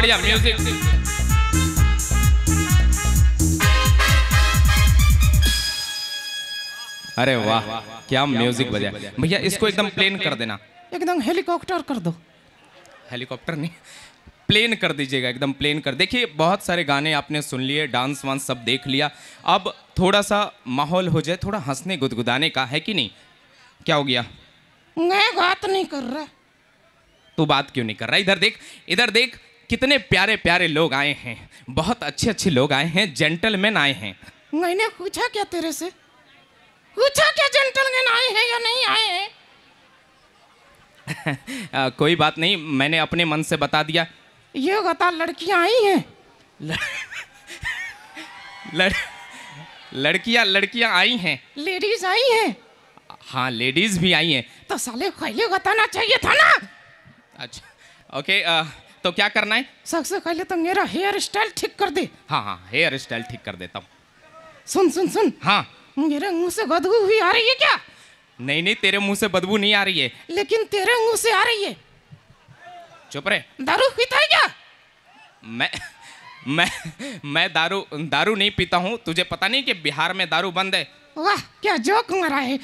बढ़िया म्यूजिक अरे वाह क्या म्यूजिक बजा भैया इसको एकदम प्लेन कर देना एकदम हेलीकॉप्टर कर दो हेलीकॉप्टर नहीं प्लेन कर दीजिएगा एकदम प्लेन कर देखिए बहुत सारे गाने आपने सुन लिए डांस वांस सब देख लिया अब थोड़ा सा माहौल हो जाए थोड़ा हंसने गुदगुदाने का है कि नहीं क्या हो गया मैं बात नहीं कर रहा तू बात क्यों नहीं कर रहा इधर देख इधर देख कितने प्यारे प्यारे लोग आए हैं बहुत अच्छे अच्छे लोग आए हैं जेंटलमैन आए हैं मैंने पूछा क्या तेरे से पूछा क्या जेंटलमैन आए हैं या नहीं आए हैं कोई बात नहीं मैंने अपने मन से बता दिया ये बता लड़कियां आई हैं लड़... लड़कियां लड़कियां आई हैं लेडीज आई हैं हाँ लेडीज भी आई हैं तो साले पहले बताना चाहिए था ना अच्छा ओके आ, तो क्या करना है सबसे पहले तो मेरा हेयर स्टाइल ठीक कर दे हाँ हाँ हेयर स्टाइल ठीक कर देता हूँ सुन सुन सुन हाँ मेरे मुंह से बदबू हुई आ रही है क्या नहीं नहीं तेरे मुंह से बदबू नहीं आ रही है लेकिन तेरे मुंह से आ रही है चुप रहे दारू पीता है क्या मैं मैं मैं दारू दारू नहीं पीता हूँ तुझे पता नहीं कि बिहार में दारू बंद है वाह क्या जोक मारा है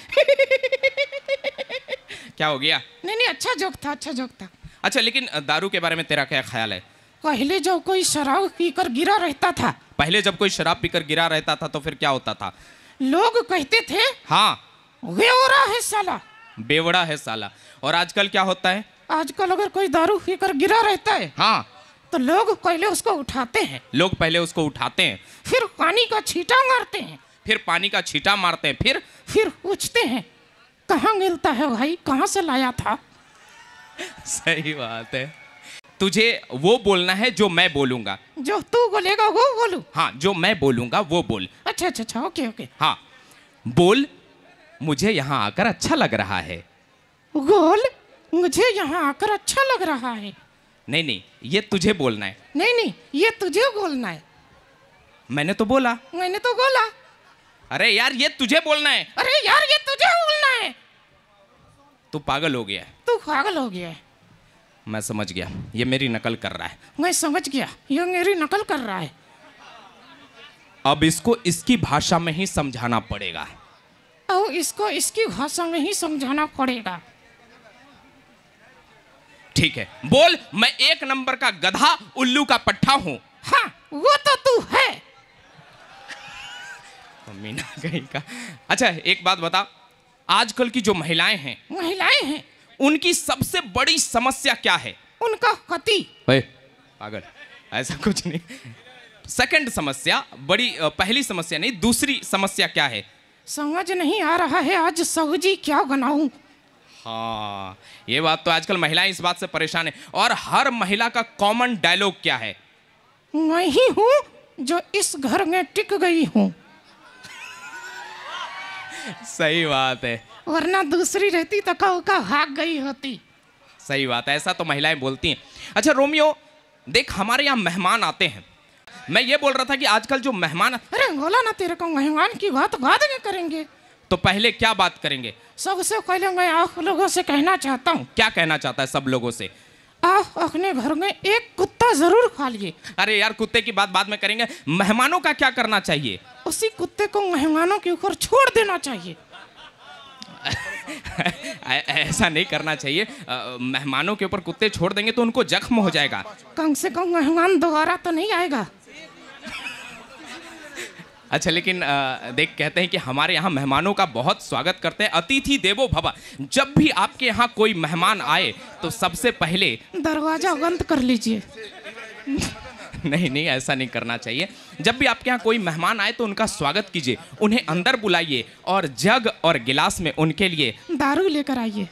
क्या हो गया नहीं नहीं अच्छा जोक था अच्छा जोक था अच्छा लेकिन दारू के बारे में तेरा क्या ख्याल है पहले जब कोई शराब पीकर गिरा रहता था पहले जब कोई शराब पीकर गिरा रहता था तो फिर क्या होता था लोग कहते थे हाँ बेवड़ा है साला बेवड़ा है साला और आजकल क्या होता है आजकल अगर कोई दारू पीकर गिरा रहता है हाँ तो लोग पहले उसको उठाते हैं लोग पहले उसको उठाते हैं फिर पानी का छीटा मारते हैं फिर पानी का छीटा मारते हैं फिर फिर पूछते हैं कहाँ मिलता है भाई कहाँ से लाया था सही बात है तुझे वो बोलना है जो मैं बोलूंगा जो तू बोलेगा वो बोलू हाँ जो मैं बोलूंगा वो बोल अच्छा अच्छा अच्छा ओके ओके हाँ बोल मुझे यहाँ आकर अच्छा लग रहा है गोल मुझे यहाँ आकर अच्छा लग रहा है नहीं नहीं ये तुझे बोलना है नहीं नहीं ये तुझे बोलना है मैंने तो बोला मैंने तो बोला अरे यार ये तुझे बोलना है अरे यार ये तुझे बोलना है तू पागल हो गया है तू पागल हो गया मैं समझ गया ये मेरी नकल कर रहा है मैं समझ गया ये मेरी नकल कर रहा है अब इसको इसकी भाषा में ही समझाना पड़ेगा अब इसको इसकी भाषा में ही समझाना पड़ेगा ठीक है बोल मैं एक नंबर का गधा उल्लू का पट्टा हूं हाँ वो तो तू है मीना गई का अच्छा एक बात बता आजकल की जो महिलाएं हैं महिलाएं हैं उनकी सबसे बड़ी समस्या क्या है उनका कति पागल ऐसा कुछ नहीं सेकंड समस्या बड़ी पहली समस्या नहीं दूसरी समस्या क्या है समझ नहीं आ रहा है आज साहू क्या बनाऊं हाँ ये बात तो आजकल महिलाएं इस बात से परेशान है और हर महिला का कॉमन डायलॉग क्या है मैं ही हूँ जो इस घर में टिक गई हूँ सही बात है वरना दूसरी रहती तो कहो का भाग गई होती सही बात है ऐसा तो महिलाएं बोलती हैं अच्छा रोमियो देख हमारे यहाँ मेहमान आते हैं मैं ये बोल रहा था कि आजकल जो मेहमान अरे बोला ना तेरे को मेहमान की बात बाद में करेंगे तो पहले क्या बात करेंगे सबसे पहले मैं आप लोगों से कहना चाहता हूँ क्या कहना चाहता है सब लोगों से आप अपने घर में एक कुत्ता जरूर लिए अरे यार कुत्ते की बात बाद में करेंगे मेहमानों का क्या करना चाहिए उसी कुत्ते को मेहमानों के ऊपर छोड़ देना चाहिए ऐसा नहीं करना चाहिए मेहमानों के ऊपर कुत्ते छोड़ देंगे तो उनको जख्म हो जाएगा कम से कम मेहमान दोबारा तो नहीं आएगा अच्छा लेकिन देख कहते हैं कि हमारे यहाँ मेहमानों का बहुत स्वागत करते हैं अतिथि देवो भवा जब भी आपके यहाँ कोई मेहमान आए तो सबसे पहले दरवाजा बंद कर लीजिए नहीं नहीं ऐसा नहीं करना चाहिए जब भी आपके यहाँ कोई मेहमान आए तो उनका स्वागत कीजिए उन्हें अंदर बुलाइए और जग और गिलास में उनके लिए दारू लेकर आइए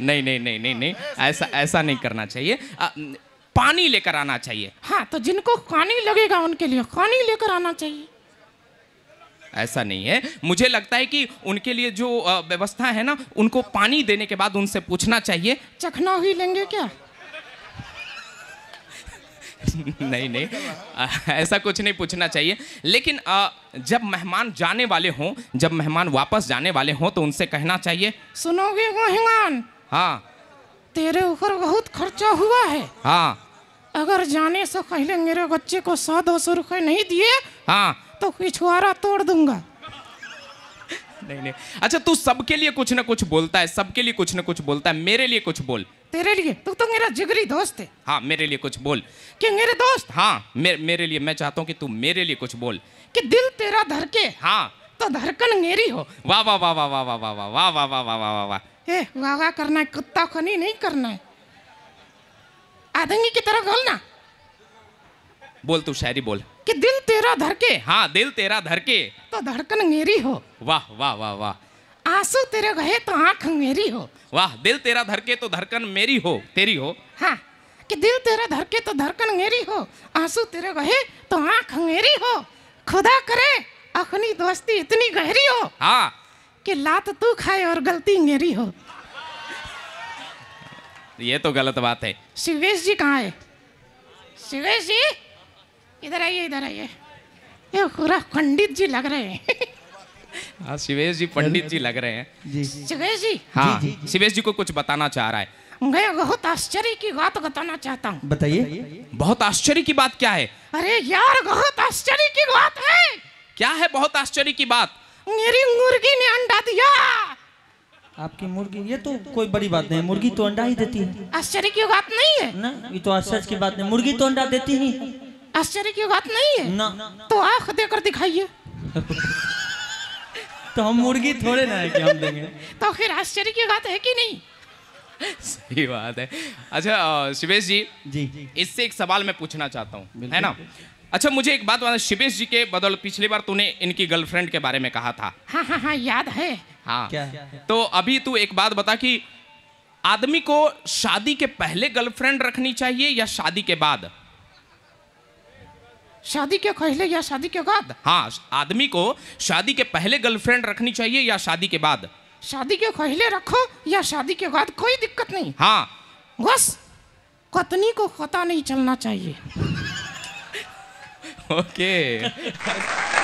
नहीं नहीं नहीं नहीं नहीं ऐसा ऐसा नहीं करना चाहिए आ, पानी लेकर आना चाहिए हाँ तो जिनको पानी लगेगा उनके लिए पानी लेकर आना चाहिए ऐसा नहीं है मुझे लगता है कि उनके लिए जो व्यवस्था है ना उनको पानी देने के बाद उनसे पूछना चाहिए चखना ही लेंगे क्या नहीं नहीं ऐसा कुछ नहीं पूछना चाहिए लेकिन आ, जब मेहमान जाने वाले हों जब मेहमान वापस जाने वाले हों तो उनसे कहना चाहिए सुनोगे मेहमान हाँ तेरे ऊपर बहुत खर्चा हुआ है हाँ अगर जाने से पहले मेरे बच्चे को सौ दो सौ रुपये नहीं दिए हाँ तो पिछुआरा तोड़ दूंगा नहीं नहीं अच्छा तू सबके लिए कुछ ना कुछ बोलता है सबके लिए कुछ ना कुछ बोलता है मेरे लिए कुछ बोल तेरे लिए तू तो मेरा जिगरी दोस्त है हाँ मेरे लिए कुछ बोल कि मेरे दोस्त हाँ मे, मेरे लिए मैं चाहता हूँ कि तू मेरे लिए कुछ बोल कि दिल तेरा धरके हाँ तो धड़कन मेरी हो वाह वाह वाह वाह वाह वाह वाह वाह वाह वाह वाह वाह वाह वाह वाह वाह करना है कुत्ता खनी नहीं करना है आदमी की तरफ बोलना बोल तू शायरी बोल कि दिल तेरा धरके हाँ दिल तेरा धरके तो धड़कन मेरी हो वाह वाह वाह वाह आंसू तेरे गए तो आंख मेरी हो वाह दिल तेरा धरके तो धड़कन मेरी हो तेरी हो हाँ कि दिल तेरा धरके तो धड़कन मेरी हो आंसू तेरे गहे तो आंख मेरी हो खुदा करे अपनी दोस्ती इतनी गहरी हो हाँ कि लात तू खाए और गलती मेरी हो ये तो गलत बात है शिवेश जी कहाँ है शिवेश जी इधर आइए इधर आइए ये खुरा पंडित जी लग रहे हैं हाँ शिवेश जी पंडित जी लग रहे हैं शिवेश जी हाँ शिवेश जी को कुछ बताना चाह रहा है मैं बहुत आश्चर्य की बात बताना चाहता हूँ बताइए बहुत आश्चर्य की बात क्या है अरे यार बहुत आश्चर्य की बात है क्या है बहुत आश्चर्य की बात मेरी मुर्गी ने अंडा दिया आपकी मुर्गी ये तो कोई बड़ी बात नहीं मुर्गी तो अंडा ही देती है आश्चर्य की बात नहीं है ना ये तो आश्चर्य की बात नहीं मुर्गी तो अंडा देती ही आश्चर्य की बात नहीं है ना तो आंख देकर दिखाइए तो हम मुर्गी थोड़े ना है कि हम देंगे तो आखिर आश्चर्य की बात है कि नहीं सही बात है अच्छा शिवेश जी जी इससे एक सवाल मैं पूछना चाहता हूँ है ना अच्छा मुझे एक बात बताना शिवेश जी के बदल पिछली बार तूने इनकी गर्लफ्रेंड के बारे में कहा था हाँ हाँ हाँ याद है हाँ क्या? तो अभी तू एक बात बता कि आदमी को शादी के पहले गर्लफ्रेंड रखनी चाहिए या शादी के बाद शादी के पहले या शादी के बाद हाँ आदमी को शादी के पहले गर्लफ्रेंड रखनी चाहिए या शादी के बाद शादी के पहले रखो या शादी के बाद कोई दिक्कत नहीं हाँ बस कतनी को पता नहीं चलना चाहिए ओके